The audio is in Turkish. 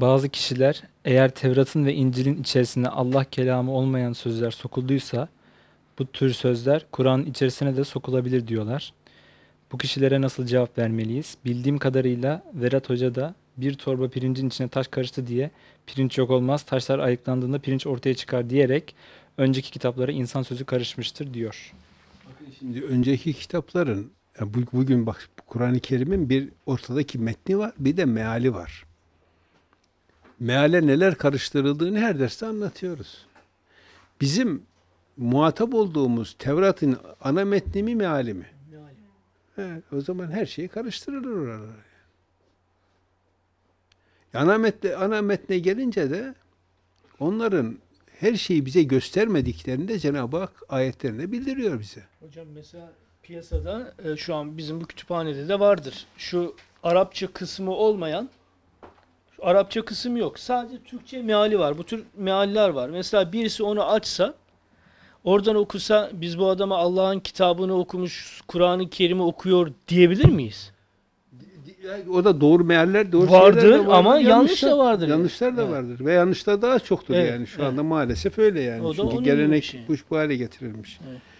bazı kişiler eğer Tevrat'ın ve İncil'in içerisinde Allah kelamı olmayan sözler sokulduysa bu tür sözler Kur'an'ın içerisine de sokulabilir diyorlar. Bu kişilere nasıl cevap vermeliyiz? Bildiğim kadarıyla Verat Hoca da bir torba pirincin içine taş karıştı diye pirinç yok olmaz, taşlar ayıklandığında pirinç ortaya çıkar diyerek önceki kitaplara insan sözü karışmıştır diyor. Bakın şimdi önceki kitapların bugün bak Kur'an-ı Kerim'in bir ortadaki metni var, bir de meali var meale neler karıştırıldığını her derste anlatıyoruz. Bizim muhatap olduğumuz Tevrat'ın ana metni mi meali mi? Evet, o zaman her şeyi karıştırılır orada. Ana, metne, ana metne gelince de onların her şeyi bize göstermediklerini de Cenab-ı Hak ayetlerinde bildiriyor bize. Hocam mesela piyasada e, şu an bizim bu kütüphanede de vardır. Şu Arapça kısmı olmayan Arapça kısım yok. Sadece Türkçe meali var. Bu tür mealler var. Mesela birisi onu açsa oradan okusa biz bu adama Allah'ın kitabını okumuş, Kur'an-ı Kerim'i okuyor diyebilir miyiz? O da doğru mealler, doğru vardır, de vardır. ama yanlışlar, yanlış da vardır. Yanlışlar da yani. vardır ve yanlışlar daha çoktur evet, yani. Şu evet. anda maalesef öyle yani. O Çünkü gelenek şey. bu, bu hale getirilmiş. Evet.